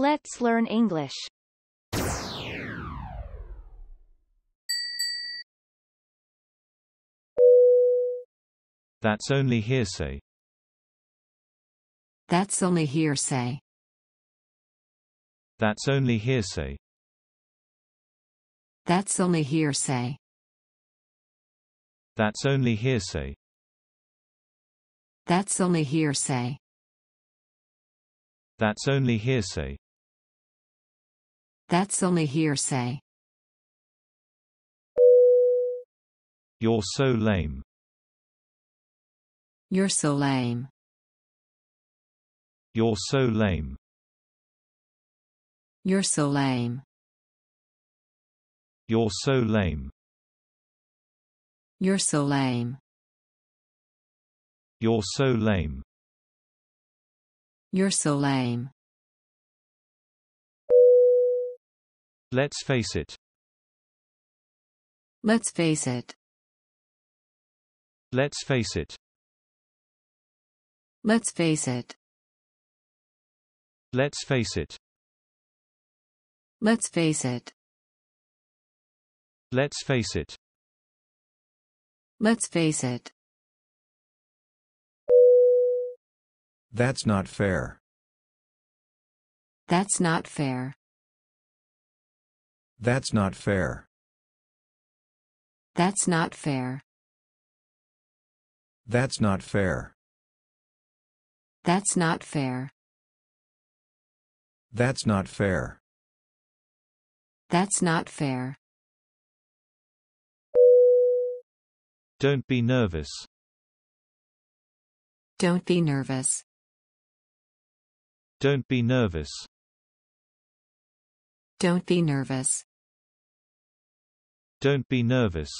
Let's learn English. That's only hearsay. That's only hearsay. That's only hearsay. That's only hearsay. That's only hearsay. That's only hearsay. That's only hearsay. That's only hearsay. You're so lame. You're so lame. You're so lame. You're so lame. You're so lame. You're so lame. You're so lame. You're so lame. Let's face it. Let's face it. Let's face it. Let's face it. Let's face it. Let's face it. Let's face it. Let's face it. That's not fair. That's not fair. That's not fair. That's not fair. That's not fair. That's not fair. That's not fair. That's not fair. Don't be nervous. Don't be nervous. Don't be nervous. Don't be nervous. Don't be nervous.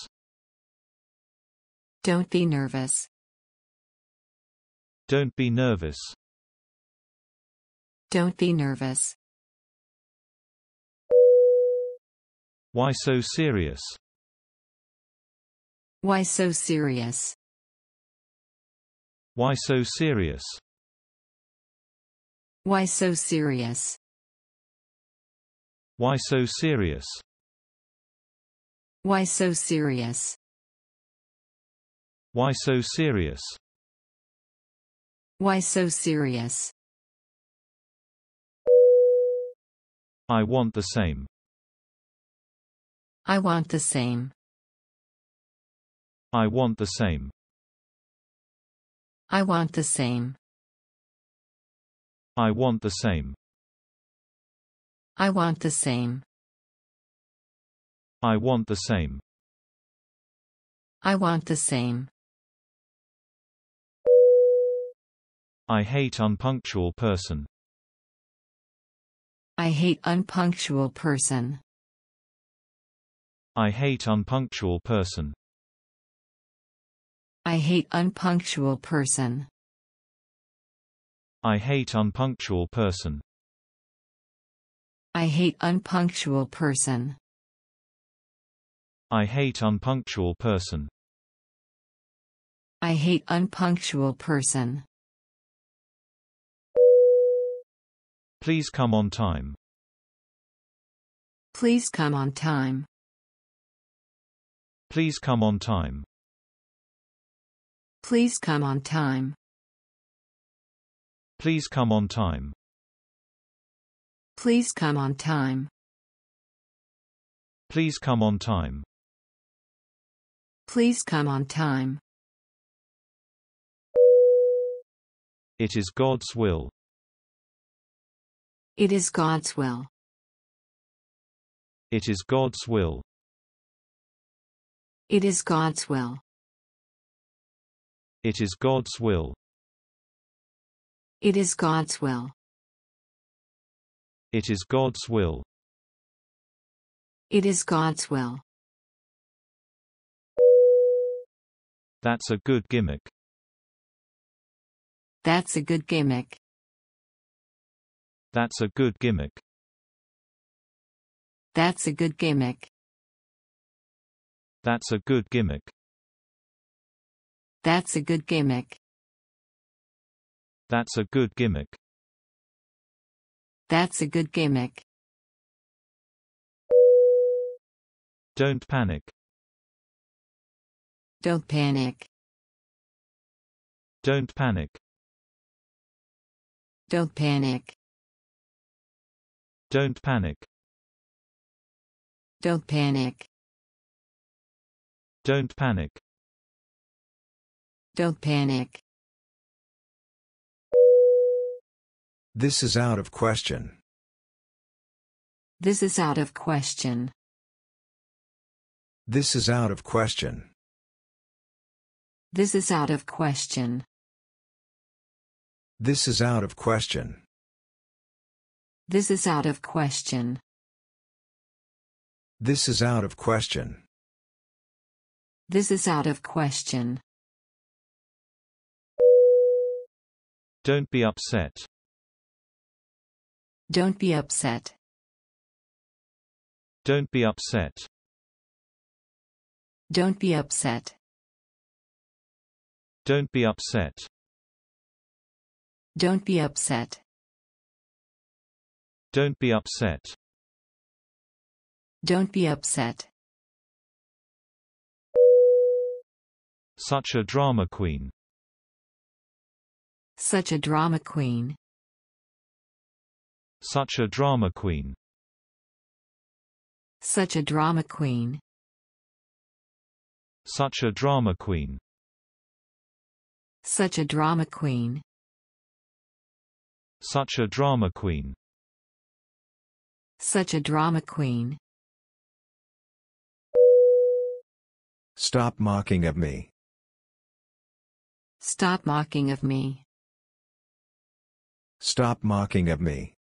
Don't be nervous. Don't be nervous. Don't be nervous. Why so serious? Why so serious? Why so serious? Why so serious? Why so serious? Why so serious? Why so serious? Why so serious? I want the same. I want the same. I want the same. I want the same. I want the same. I want the same. I want the same. I want the same. I hate unpunctual person. I hate unpunctual person. I hate unpunctual person. I hate unpunctual person. I hate unpunctual person. I hate unpunctual person. I hate unpunctual person. I hate unpunctual person. Please come on time. Please come on time. Please come on time. Please come on time. Please come on time. Please come on time. Please come on time. Please come on time. It is God's will. It is God's will. It is God's will. It is God's will. It is God's will. It is God's will. It is God's will. It is God's will. That's a good gimmick. That's a good gimmick. That's a good gimmick. That's a good gimmick. That's a good gimmick. That's a good gimmick. That's a good gimmick. That's a good gimmick. Don't panic. Don't panic. Don't panic. Don't panic. Don't panic. Don't panic. Don't panic. Don't panic. This is out of question. This is out of question. This is out of question. This is out of question. This is out of question. This is out of question. This is out of question. This is out of question. Don't be upset. Don't be upset. Don't be upset. Don't be upset. Don't be upset. Don't be upset. Don't be upset. Don't be upset. Such a drama queen. Such a drama queen. Such a drama queen. Such a drama queen. Such a drama queen. Such a drama queen. Such a drama queen. Such a drama queen. Stop mocking of me. Stop mocking of me. Stop mocking of me.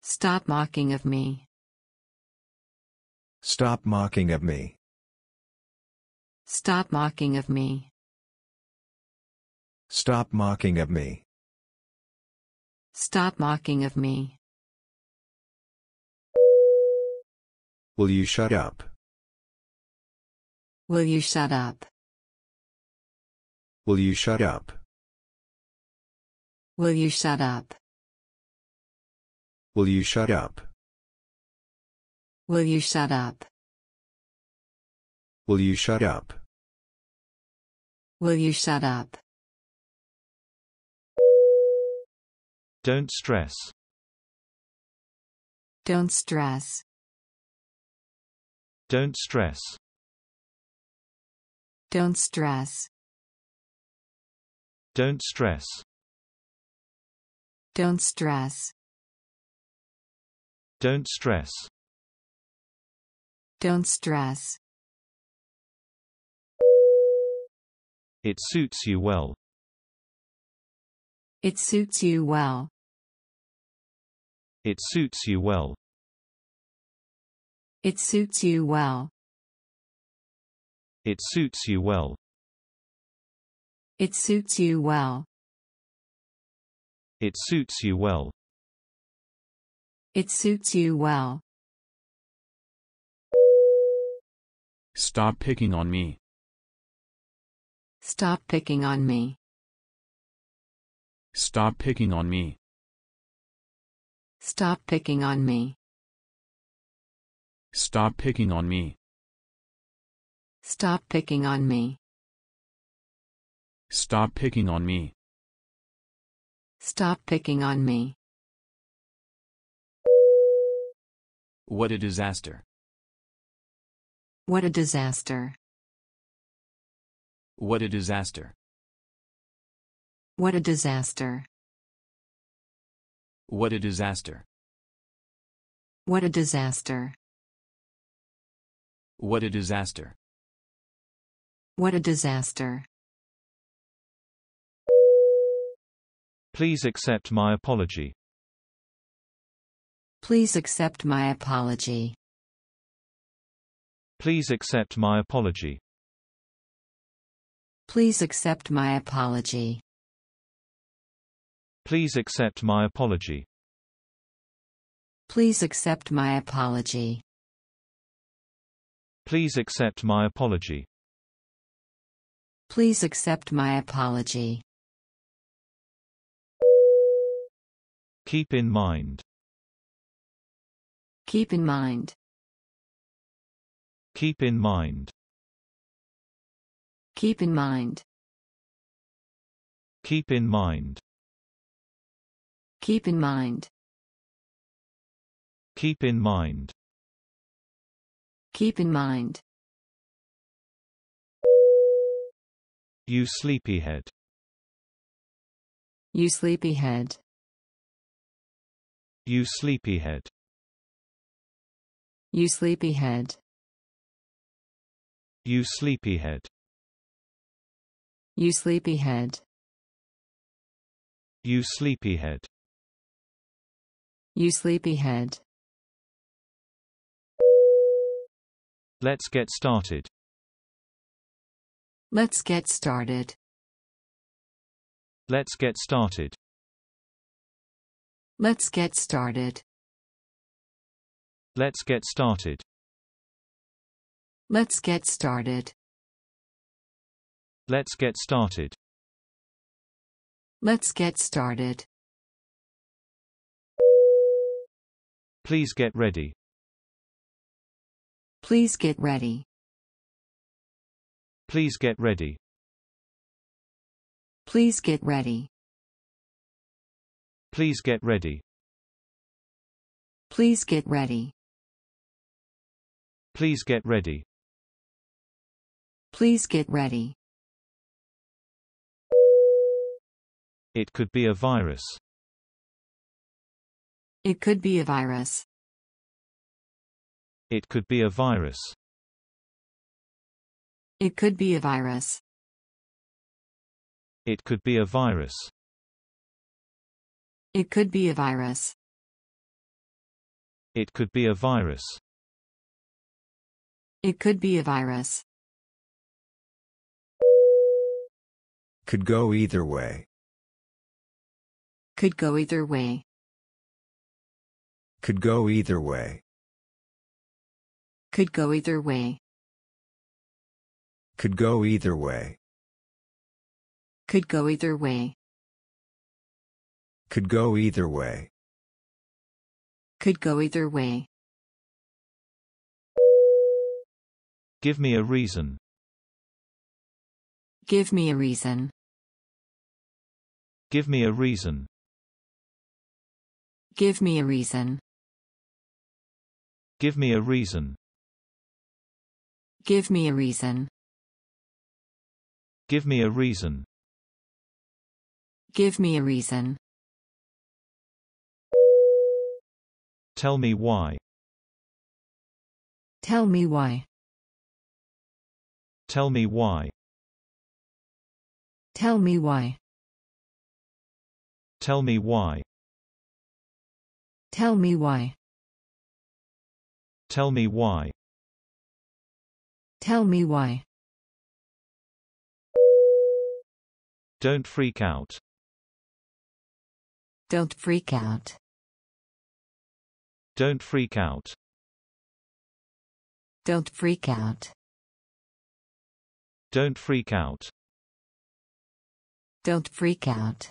Stop mocking of me. Stop mocking of me. Stop mocking of me. Stop mocking of me. Stop mocking of me. Will you shut up? Will you shut up? Will you shut up? Will you shut up? Will you shut up? Will you shut up? Will you shut up? Will you shut up? Don't stress. Don't stress. Don't stress. Don't stress. Don't stress. Don't stress. Don't stress. Don't stress. It suits you well. It suits you well. It suits you well. It suits you well. It suits you well. It suits you well. It suits you well. It suits you well. Stop picking on me. Stop picking on me. Stop picking on me. Stop picking on me. Stop picking on me. Stop picking on me. Stop picking on me. Stop picking on me. What a disaster. What a disaster. What a disaster. What a disaster. What a disaster. What a disaster. What a disaster. What a disaster. Please accept my apology. Please accept my apology. Please accept my apology. Please accept my apology. Please accept my apology. Please accept my apology. Please accept my apology. Please accept my apology. Keep in mind. Keep in mind. Keep in mind. Keep in mind. Keep in mind. Keep in mind. Keep in mind. Keep in mind. You sleepyhead. You sleepyhead. You sleepyhead. You sleepyhead. You sleepyhead. You sleepyhead. You sleepyhead. You sleepyhead. Let's get started. Let's get started. Let's get started. Let's get started. Let's get started. Let's get started. Let's get started. Let's get started. Please get ready. Please get ready. Please get ready. Please get ready. Please get ready. Please get ready. Please get ready. Please get ready. It could be a virus. It could be a virus. It could be a virus. It could be a virus. It could be a virus. It could be a virus. It could be a virus. It could be a virus. Could go either way. Could go either way. Could go either way. Could go either way. Could go either way. Could go either way. Could go either way. Could go either way. Give me a reason. Give me a reason. Give me a reason. Give me a reason. Give me a reason. Give me a reason. Give me a reason. Give me a reason. Tell me why. Tell me why. Tell me why. Tell me why. Tell me why. Tell me why. Tell me why. Tell me why. Don't freak out. Don't freak out. Don't freak out. Don't freak out. Don't freak out. Don't freak out.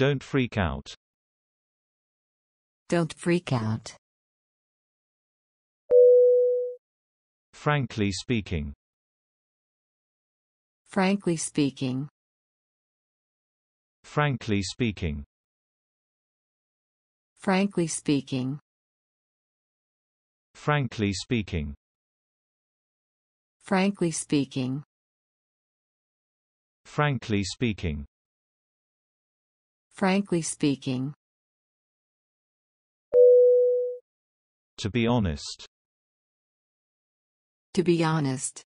Don't freak out. Don't freak out. Frankly speaking. Frankly speaking. Frankly speaking. Frankly speaking. Frankly speaking. Frankly speaking. Frankly speaking. Frankly speaking. To be honest. To be honest.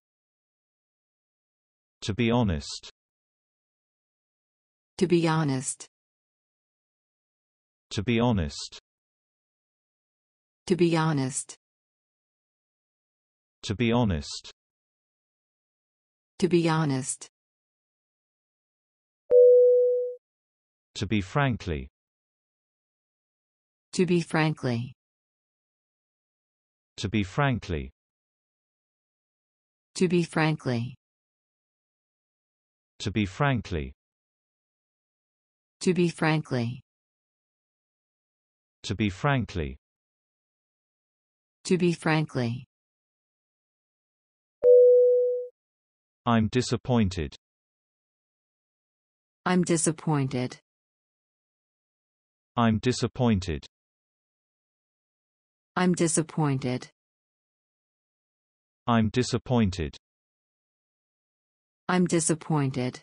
To be honest. To be honest. To be honest. To be honest. To be honest. To be honest. To be frankly. To be frankly. To be frankly. To be frankly. To be frankly. To be frankly. To be frankly. To be frankly. I'm disappointed. I'm disappointed. I'm disappointed. I'm disappointed. I'm disappointed. I'm disappointed.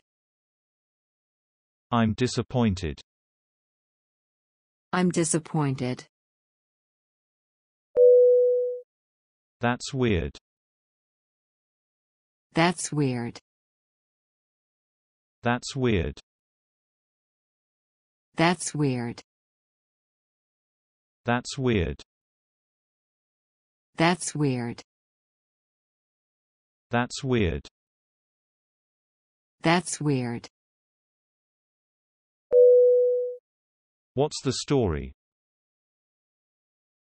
I'm disappointed. I'm disappointed. That's weird. That's weird. That's weird. That's weird. That's weird. That's weird. That's weird. That's weird. What's the story?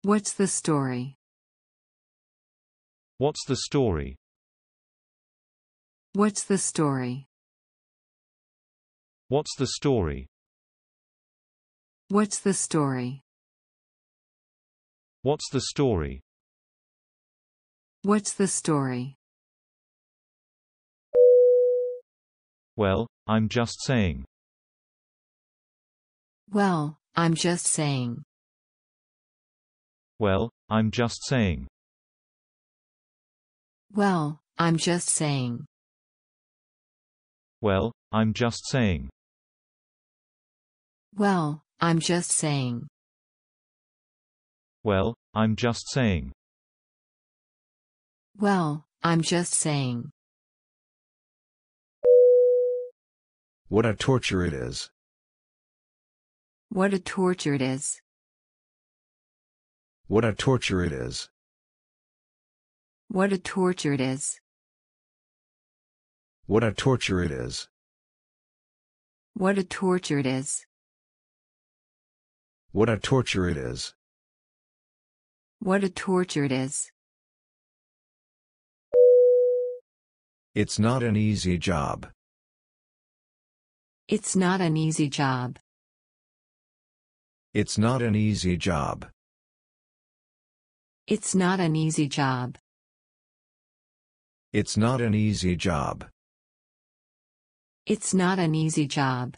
What's the story? What's the story? What's the story? What's the story? What's the story? What's the story? What's the story? Well, I'm just saying. Well, I'm just saying. Well, I'm just saying. Well, I'm just saying. Well, I'm just saying. Well, I'm just saying. Well, I'm just saying. Well, I'm just saying. What a torture it is. What a torture it is. What a torture it is. What a torture it is. What a torture it is. What a torture it is. What a torture it is. What a torture it is. It's not an easy job. It's not an easy job. It's not an easy job. It's not an easy job. It's not an easy job. It's not an easy job.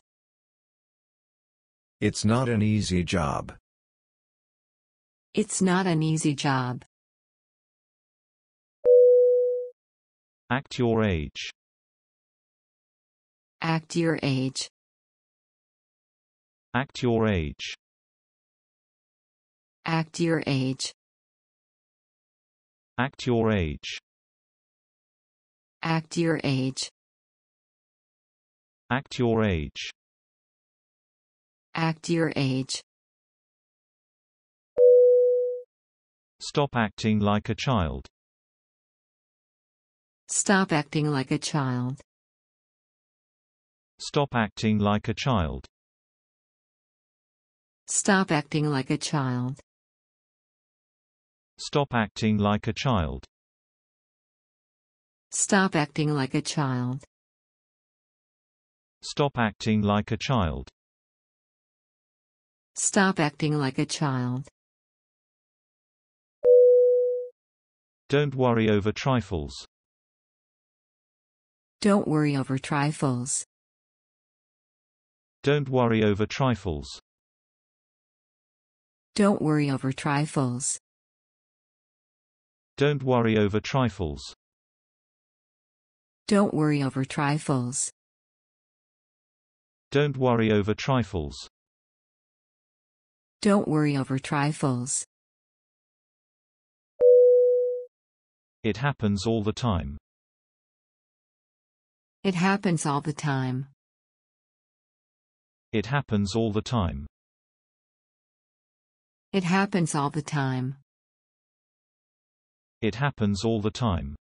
It's not an easy job. It's not an easy job. Act your age. Act your age. Act your age. Act your age. Act your age. Act your age. Act your age. Act your age. Stop acting like a child. Stop acting like a child. Stop acting like a child. Stop acting like a child. Stop acting like a child. Stop acting like a child. Stop acting like a child. Stop acting like a child. Don't worry over trifles. Don't worry over trifles. Don't worry over trifles. Don't worry over trifles. Don't worry over trifles. Don't worry over trifles. Don't worry over trifles. Don't worry over trifles. It happens all the time. It happens all the time. It happens all the time. It happens all the time. It happens all the time.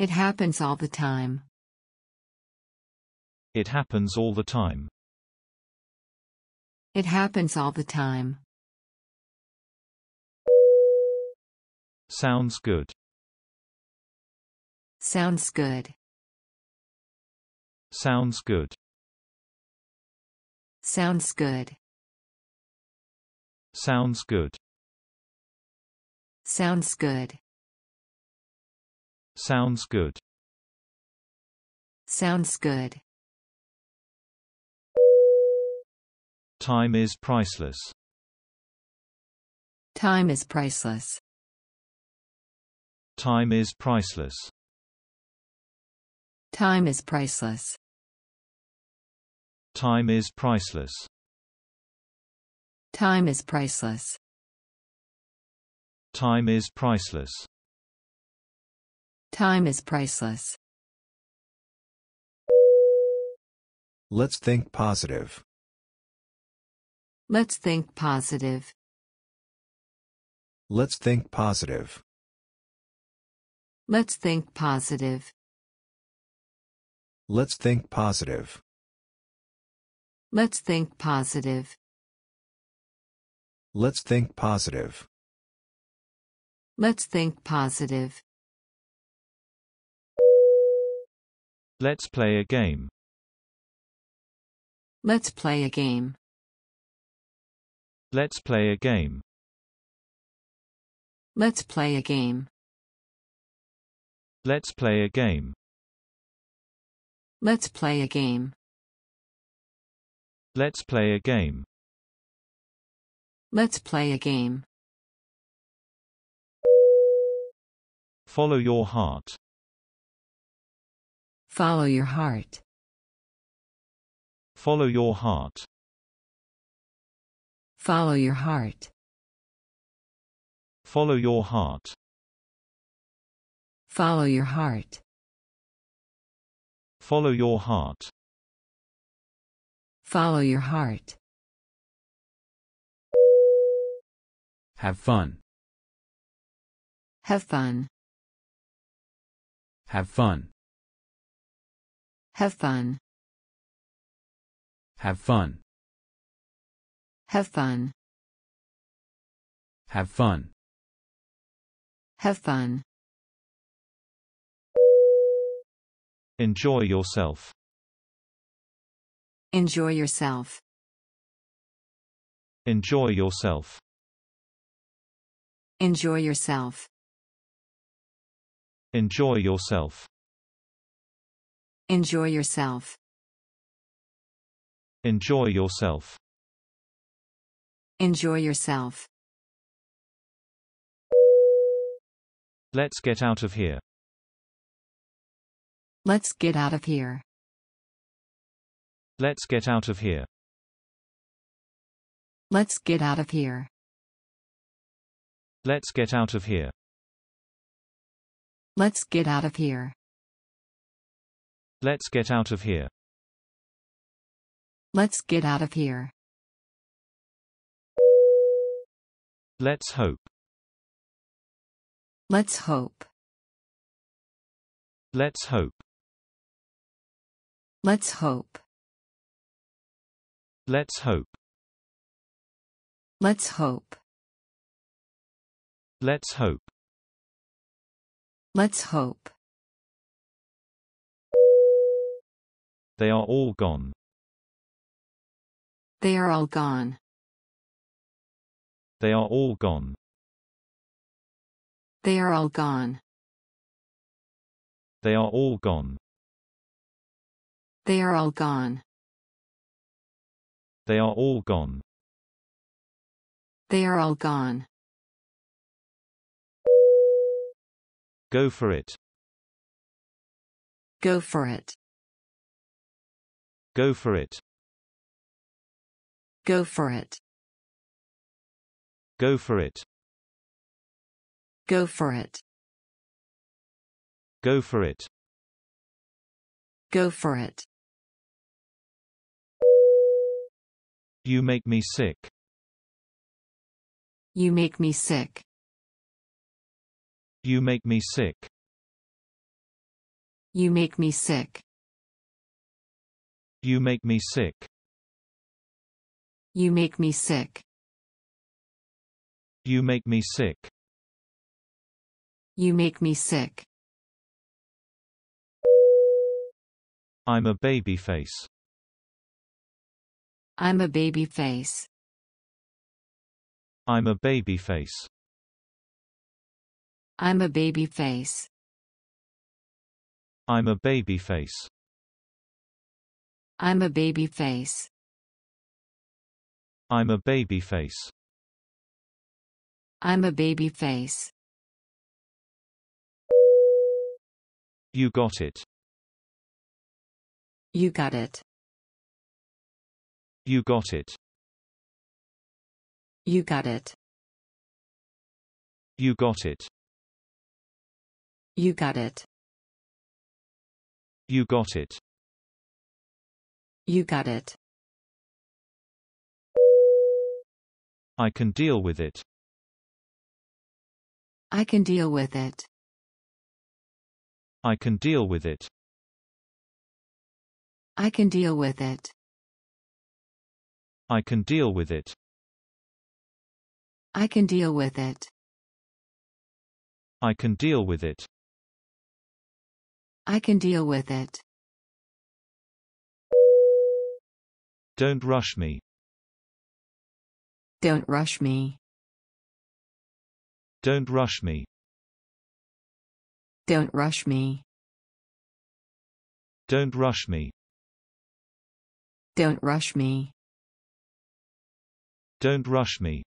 It happens all the time. It happens all the time. It happens all the time. Sounds good. Sounds good. Sounds good. Sounds good. Sounds good. Sounds good. Sounds good. Sounds good. Time is priceless. Time is priceless. Time is priceless. Time is priceless. Time is priceless. Time is priceless. Time is priceless. Time is priceless. Let's think positive. Let's think positive. Let's think positive. Let's think positive. Let's think positive. Let's think positive. Let's think positive. Let's think positive. Let's play a game. Let's play a game. Let's play a game. Let's play a game. Let's play a game. Let's play a game. Let's play a game. Let's play a game. Follow your heart. Follow your heart. Follow your heart. Follow your heart. Follow your heart. Follow your heart. Follow your heart. Follow your heart. Have fun. Have fun. Have fun. Have fun. Have fun. Have fun. Have fun. Have fun. Enjoy yourself. Enjoy yourself. Enjoy yourself. Enjoy yourself. Enjoy yourself. Enjoy yourself. Enjoy yourself. Enjoy yourself. Let's get out of here. Let's get out of here. Let's get out of here. Let's get out of here. Let's get out of here. Let's get out of here. Let's get out of here. Let's get out of here. Let's hope. Let's hope. Let's hope. Let's hope. Let's hope. Let's hope. Let's hope. Let's hope. They are all gone. They are all gone. They are all gone. They are all gone. They are all gone. They are all gone. They are all gone. They are all gone. Go for it. Go for it. Go for it. Go for it. Go for it. Go for it. Go for it. Go for it. You make me sick. You make me sick. You make me sick. You make me sick. You make me sick. You make me sick. You make me sick. You make me sick. I'm a baby face. I'm a baby face. I'm a baby face. I'm a baby face. I'm a baby face. I'm a baby face. I'm a baby face. I'm a baby face. You got it. You got it. You got it. You got it. You got it. You got it. You got it. You got it. I can deal with it. I can deal with it. I can deal with it. I can deal with it. I can deal with it. I can deal with it. I can deal with it. I can deal with it. Don't rush me. Don't rush me. Don't rush me. Don't rush me. Don't rush me. Don't rush me. Don't rush me.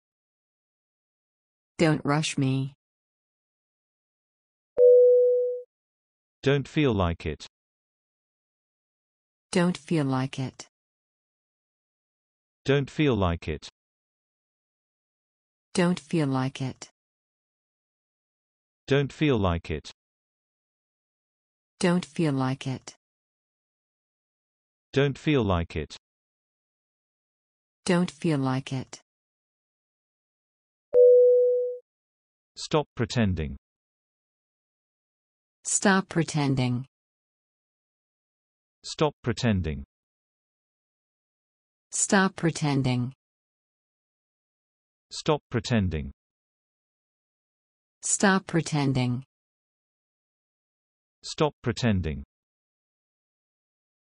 Don't rush me. Don't feel like it. Don't feel like it. Don't feel like it. Don't feel like it. Don't feel like it. Don't feel like it. Don't feel like it. Don't feel like it. Stop pretending. Stop pretending. Stop pretending. Stop pretending. Stop pretending. Stop pretending. Stop pretending.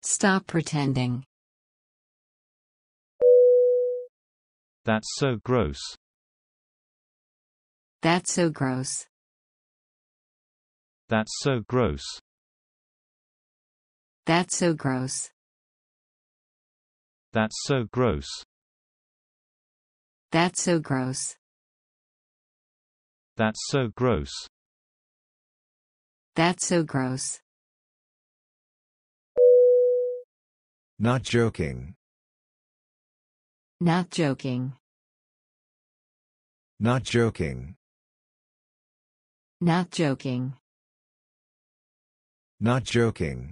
Stop pretending. That's so gross. That's so gross. That's so gross. That's so gross. That's so gross. That's so gross. That's so gross. That's so gross. Not joking. Not joking. Not joking. Not joking. Not joking.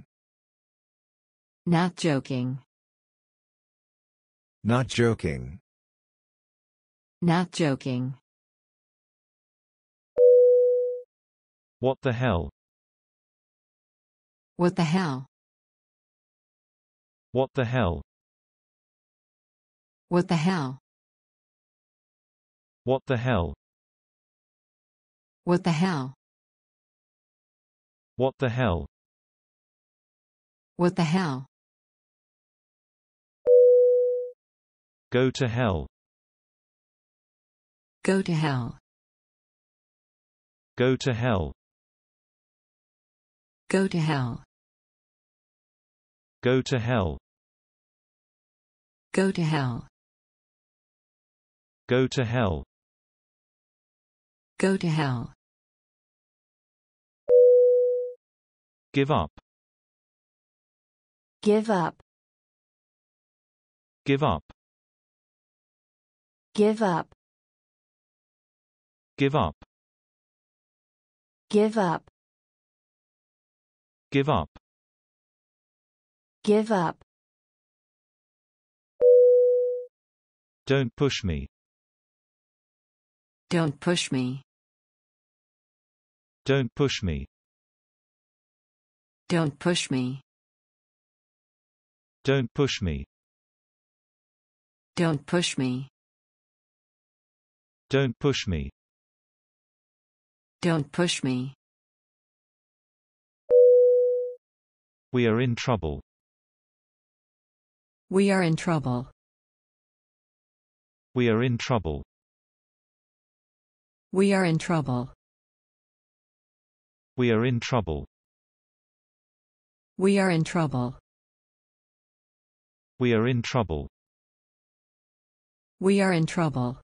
Not joking. Not joking. Not joking. What the hell? What the hell? What the hell? What the hell? What the hell? What the hell? What the hell? What the hell? Go to hell. Go to hell. Go to hell. Go to hell. Go to hell. Go to hell. Go to hell. Go to hell. Give up. Give up. Give up. Give up. Give up. Give up. Give up. Give up. Don't push me. Don't push me. Don't push me. Don't push me. Don't push me. Don't push me. Don't push me. Don't push me. We are in trouble. We are in trouble. We are in trouble. We are in trouble. We are in trouble. We are in trouble. We are in trouble. We are in trouble.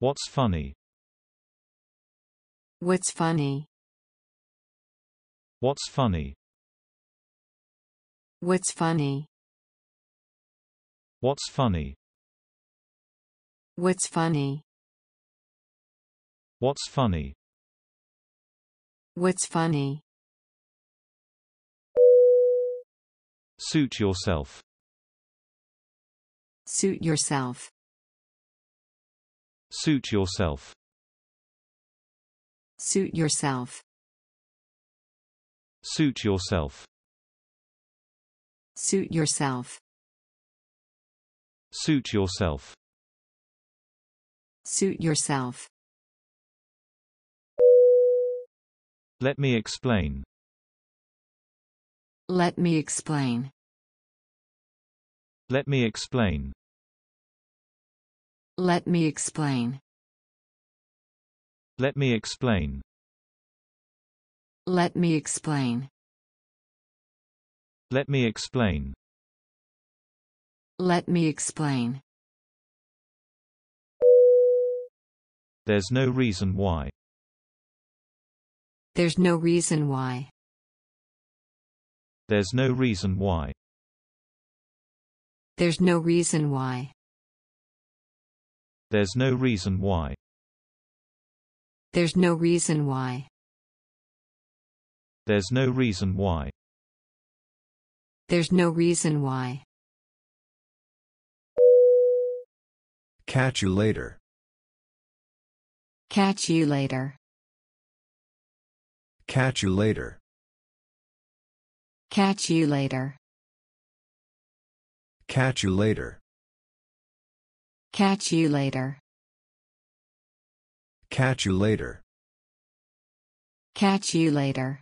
What's funny? What's funny? What's funny? What's funny? What's funny? What's funny? What's funny? What's funny? Suit yourself. Suit yourself. Suit yourself. Suit yourself. Suit yourself. Suit yourself. Suit yourself. Suit yourself. Let me explain. Let me explain. Let me explain. Let me explain. Let me explain. Let me explain. Let me explain. Let me explain. There's no reason why. There's no reason why. There's no reason why. There's no reason why. There's no reason why. There's no reason why. There's no reason why. There's no reason why. Catch you later. Catch you later. Catch you later. Catch you later. Catch you later. Catch you later. Catch you later. Catch you later.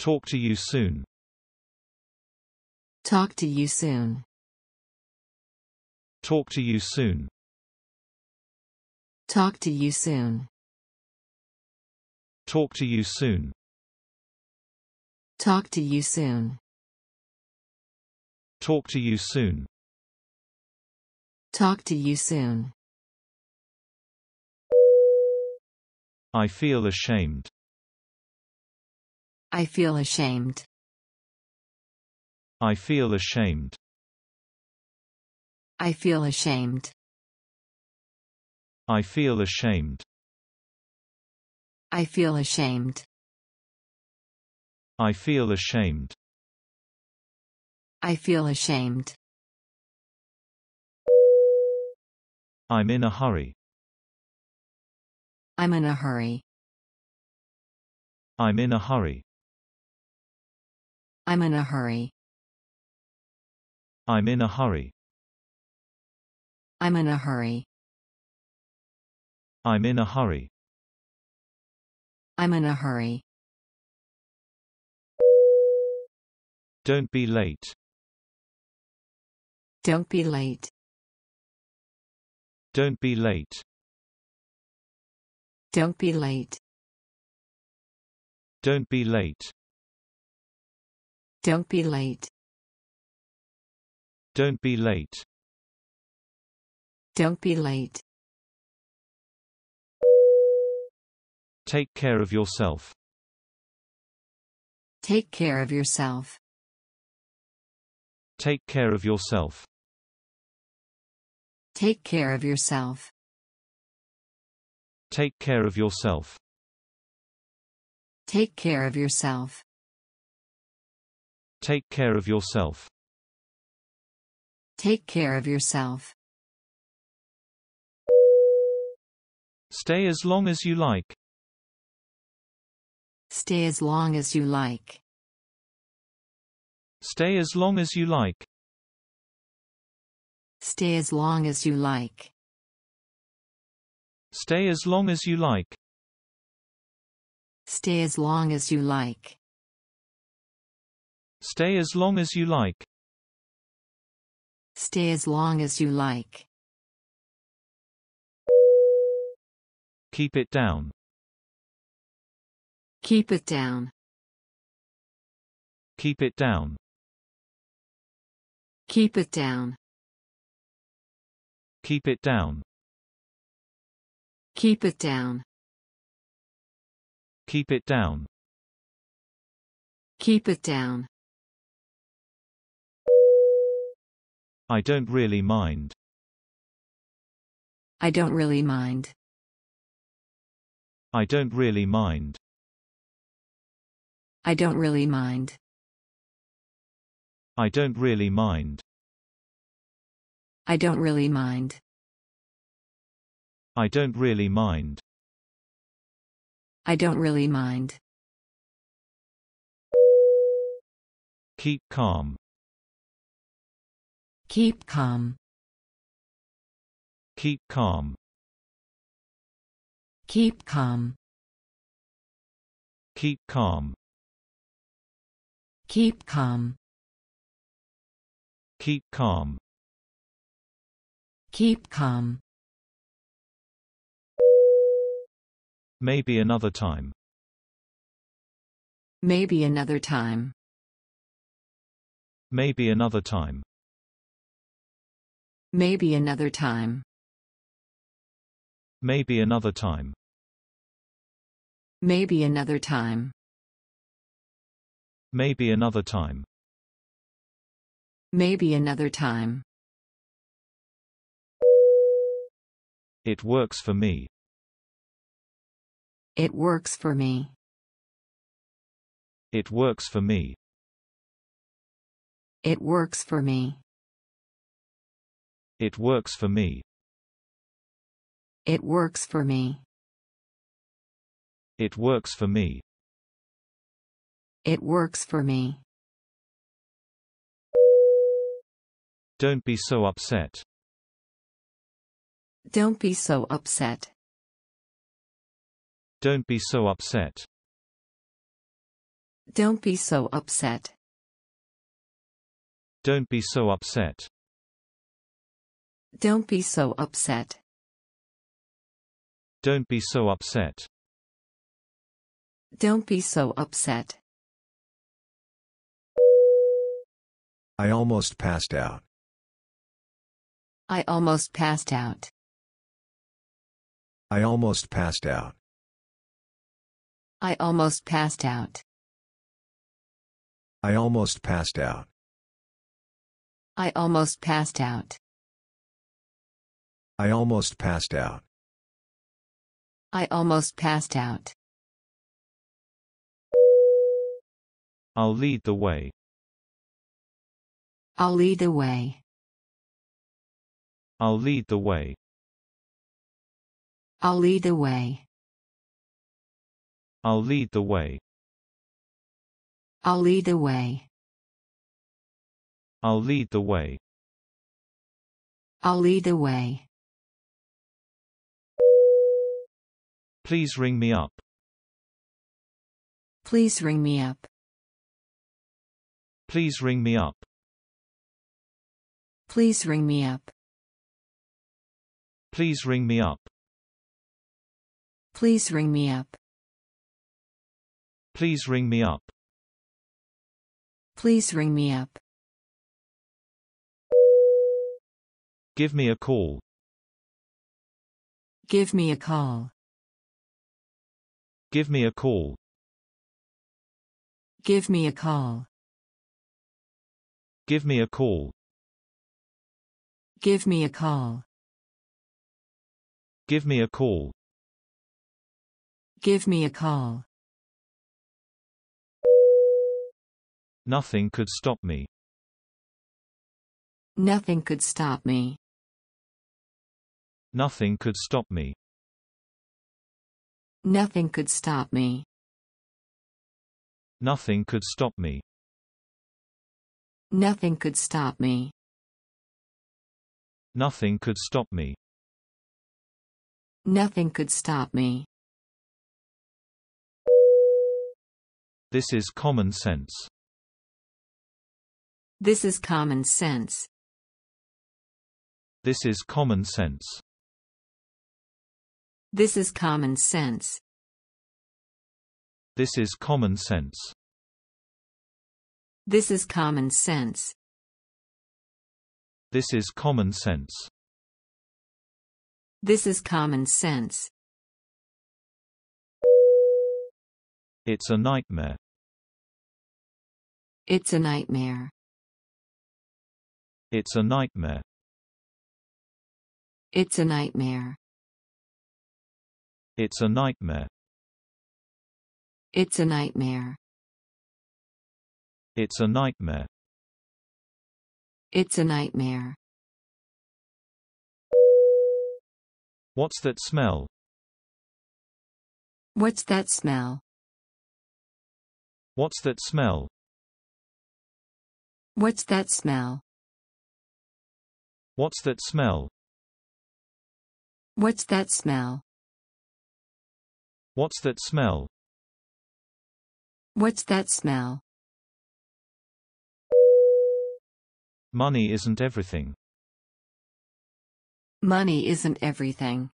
Talk to you soon. Talk to you soon. Talk to you soon. Talk to you soon. Talk to you soon. Talk to you soon. Talk to you soon. Talk to you soon. I feel ashamed. I feel ashamed. I feel ashamed. I feel ashamed. I feel ashamed. I feel ashamed. I feel ashamed. I feel ashamed. I'm in a hurry. I'm in a hurry. I'm in a hurry. I'm in a hurry. I'm in a hurry. I'm in a hurry. I'm in a hurry. I'm in a hurry. Don't be late. Don't be late. Don't be late. Don't be late. Don't be late. Don't be late. Don't be late. Don't be late. Take care of yourself. Take care of yourself. Take care of yourself. Take care of yourself. Take care of yourself. Take care of yourself. Take care of yourself. Take care of yourself. Stay as long as you like. Stay as long as you like. Stay as long as you like. Stay as long as you like. Stay as long as you like. Stay as long as you like. Stay as long as you like. Stay as long as you like. Keep it down. Keep it down. Keep it down. Keep it down. Keep it down. Keep it down. Keep it down. Keep it down. I don't really mind. I don't really mind. I don't really mind. I don't really mind. I don't really mind. I don't really mind. I don't really mind. I don't really mind. Keep calm. Keep calm. Keep calm. Keep calm. Keep calm. Keep calm. Keep calm. Keep calm. Maybe another time. Maybe another time. Maybe another time. Maybe another time. Maybe another time. Maybe another time. Maybe another time. Maybe another time. It works for me. It works for me. It works for me. It works for me. It works for me. It works for me. It works for me. It works for me. Don't be so upset. Don't be so upset. Don't be so upset. Don't be so upset. Don't be so upset. Don't be so upset. Don't be so upset. Don't be so upset. I almost passed out. I almost passed out. I almost passed out. I almost passed out. I almost passed out. I almost passed out. I almost passed out. I almost passed out. I'll lead the way. I'll lead the way. I'll lead the way. I'll lead the way. I'll lead the way. I'll lead the way. I'll lead the way. I'll lead the way. Please ring me up. Please ring me up. Please ring me up. Please ring me up. Please ring me up. Please ring me up. Please ring me up. Please ring me up. Give me a call. Give me a call. Give me a call. Give me a call. Give me a call. Give me a call. Give me a call. Give me a call. Nothing could stop me. Nothing could stop me. Nothing could stop me. Nothing could stop me. Nothing could stop me. Nothing could stop me. Nothing could stop me. Nothing could stop me. This is common sense. This is common sense. This is common sense. This is common sense. This is common sense. This is common sense. This is common sense. This is common sense. It's a nightmare. It's a nightmare. It's a nightmare. It's a nightmare. It's a nightmare. It's a nightmare. It's a nightmare. It's a nightmare. What's that smell? What's that smell? What's that smell? What's that smell? What's that smell? What's that smell? What's that smell? What's that smell? Money isn't everything. Money isn't everything.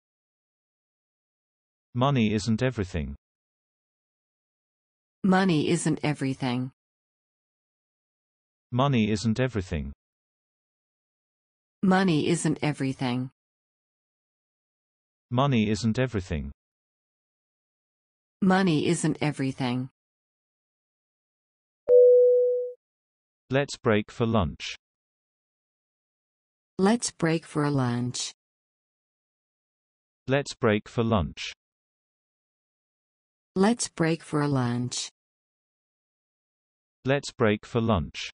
Money isn't everything. Money isn't everything. Money isn't everything. Money isn't everything. Money isn't everything. Money isn't everything. Let's break for lunch. Let's break for lunch. Let's break for lunch. Let's break for lunch. Let's break for lunch.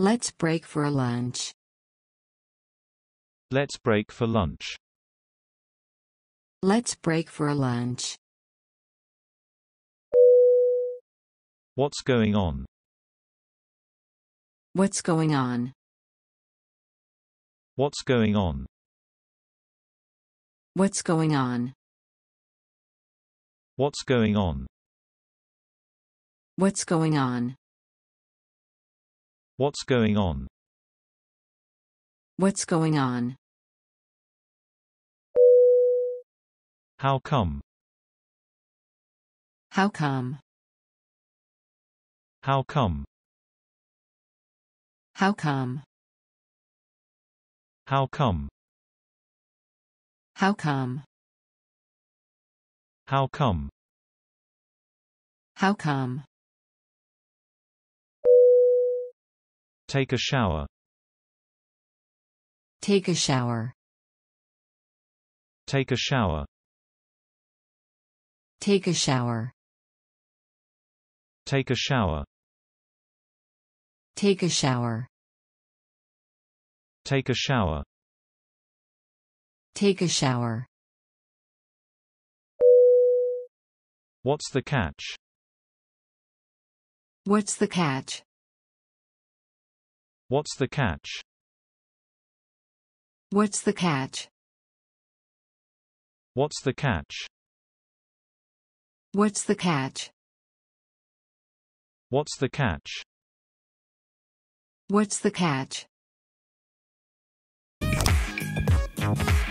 Let's break for lunch. Let's break for lunch. Let's break for lunch. What's going on? What's going on? What's going on? What's going on? What's going on? What's going on? What's going on? What's going on? How come? How come? How come? How come? How come? How come? How come? How come? Take a shower. Take a shower. Take a shower. Take a shower. Take a shower. Take a shower. Take a shower. Take a shower. What's the catch? What's the catch? What's the catch? What's the catch? What's the catch? What's the catch? What's the catch? What's the catch? Bye.